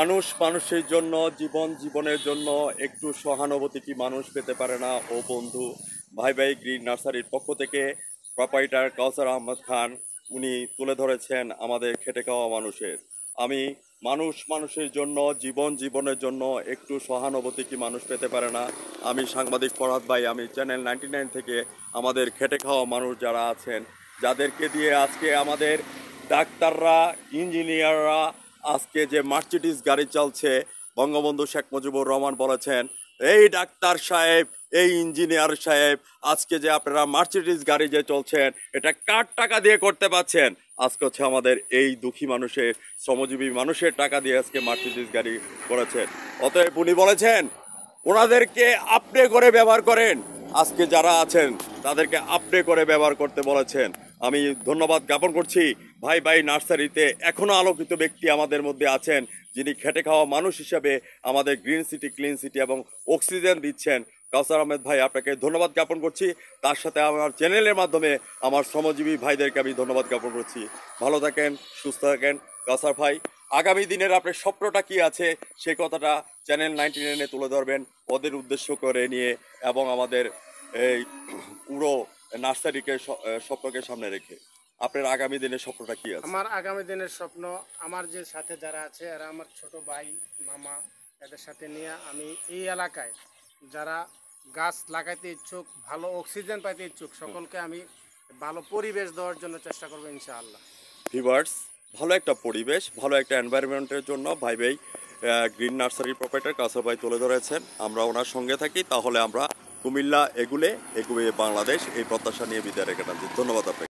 মানুষ মানুষের জন্য জীবন জীবনের জন্য একটু সহানুভূতিটি মানুষ পেতে পারে না ও বন্ধু ভাই ভাই গ্রিন নার্সারির পক্ষ থেকে প্রপাইটার কাউসার আহমদ খান উনি তুলে ধরেছেন আমাদের খেটে খাওয়া মানুষের আমি মানুষ মানুষের জন্য জীবন জীবনের জন্য একটু সহানুভূতি কি মানুষ পেতে পারে না আমি সাংবাদিক ফরহাদ ভাই আমি চ্যানেল নাইনটি নাইন থেকে আমাদের খেটে খাওয়া মানুষ যারা আছেন যাদেরকে দিয়ে আজকে আমাদের ডাক্তাররা ইঞ্জিনিয়াররা আজকে যে মার্চেডিস গাড়ি চলছে বঙ্গবন্ধু শেখ মুজিবুর রহমান বলেছেন এই ডাক্তার সাহেব এই ইঞ্জিনিয়ার সাহেব আজকে যে আপনারা মার্চেডিস গাড়ি যে চলছেন এটা কার টাকা দিয়ে করতে পাচ্ছেন আজকে হচ্ছে আমাদের এই দুঃখী মানুষের শ্রমজীবী মানুষের টাকা দিয়ে আজকে মার্সিডিস গাড়ি করেছেন অতএব উনি বলেছেন ওনাদেরকে আপনি করে ব্যবহার করেন আজকে যারা আছেন তাদেরকে আপনি করে ব্যবহার করতে বলেছেন আমি ধন্যবাদ জ্ঞাপন করছি ভাই ভাই নার্সারিতে এখনও আলোকিত ব্যক্তি আমাদের মধ্যে আছেন যিনি খেটে খাওয়া মানুষ হিসাবে আমাদের গ্রিন সিটি ক্লিন সিটি এবং অক্সিজেন দিচ্ছেন কাউসার আহমেদ ভাই আপনাকে ধন্যবাদ জ্ঞাপন করছি তার সাথে আমার চ্যানেলের মাধ্যমে আমার শ্রমজীবী ভাইদেরকে আমি ধন্যবাদ জ্ঞাপন করছি ভালো থাকেন সুস্থ থাকেন কাউসার ভাই আগামী দিনের আপনার স্বপ্নটা কি আছে সে কথাটা চ্যানেল নাইনটি নাইনে তুলে ধরবেন ওদের উদ্দেশ্য করে নিয়ে এবং আমাদের এই পুরো নার্সারিকে স্বপ্নকে সামনে রেখে আপনার আগামী দিনের স্বপ্নটা কি আছে আমার আগামী দিনের স্বপ্ন আমার যে সাথে যারা আছে এরা আমার ছোট ভাই মামা এদের সাথে নিয়ে আমি এই এলাকায় যারা গাছ লাগাইতে ইচ্ছুক ভালো অক্সিজেন পাইতে ইচ্ছুক সকলকে আমি ভালো পরিবেশ দেওয়ার জন্য চেষ্টা করবো ইনশাআল্লাহ ভিভার্স ভালো একটা পরিবেশ ভালো একটা এনভায়রনমেন্টের জন্য ভাই ভাই গ্রিন নার্সারি প্রপার্টার কাছে ভাই তুলে ধরেছেন আমরা ওনার সঙ্গে থাকি তাহলে আমরা কুমিল্লা এগুলে এগুয়ে বাংলাদেশ এই প্রত্যাশা নিয়ে বিদায় রেখে ধন্যবাদ আপনাকে